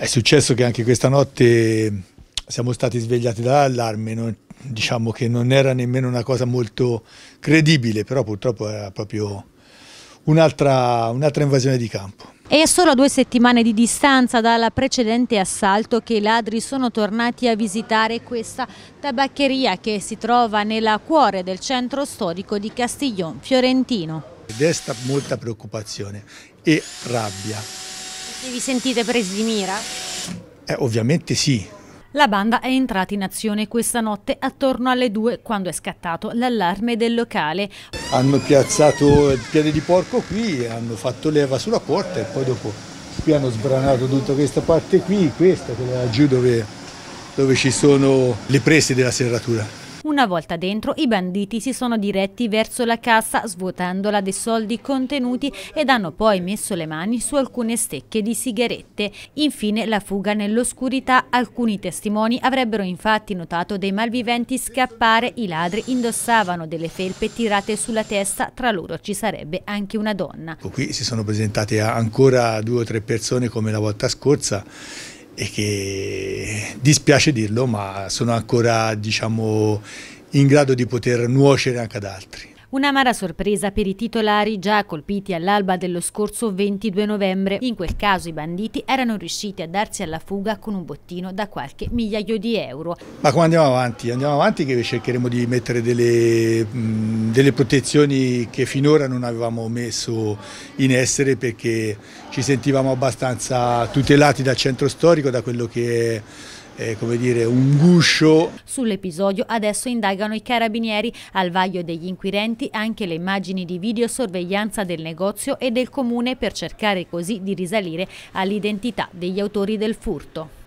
È successo che anche questa notte siamo stati svegliati dall'allarme, non, diciamo che non era nemmeno una cosa molto credibile, però purtroppo era proprio un'altra un invasione di campo. È solo a due settimane di distanza dal precedente assalto che i ladri sono tornati a visitare questa tabaccheria che si trova nel cuore del centro storico di Castiglion Fiorentino. Desta molta preoccupazione e rabbia e vi sentite presi di mira? Eh, ovviamente sì, la banda è entrata in azione questa notte attorno alle 2 quando è scattato l'allarme del locale. Hanno piazzato il piede di porco qui, hanno fatto leva sulla porta e poi dopo qui hanno sbranato tutta questa parte qui, questa, quella giù dove, dove ci sono le prese della serratura. Una volta dentro, i banditi si sono diretti verso la cassa svuotandola dei soldi contenuti ed hanno poi messo le mani su alcune stecche di sigarette. Infine la fuga nell'oscurità. Alcuni testimoni avrebbero infatti notato dei malviventi scappare. I ladri indossavano delle felpe tirate sulla testa, tra loro ci sarebbe anche una donna. Qui si sono presentate ancora due o tre persone come la volta scorsa e che dispiace dirlo ma sono ancora diciamo, in grado di poter nuocere anche ad altri. Un'amara sorpresa per i titolari già colpiti all'alba dello scorso 22 novembre. In quel caso i banditi erano riusciti a darsi alla fuga con un bottino da qualche migliaio di euro. Ma come andiamo avanti? Andiamo avanti che cercheremo di mettere delle, delle protezioni che finora non avevamo messo in essere perché ci sentivamo abbastanza tutelati dal centro storico, da quello che è eh, come dire, un guscio. Sull'episodio adesso indagano i carabinieri, al vaglio degli inquirenti anche le immagini di videosorveglianza del negozio e del comune per cercare così di risalire all'identità degli autori del furto.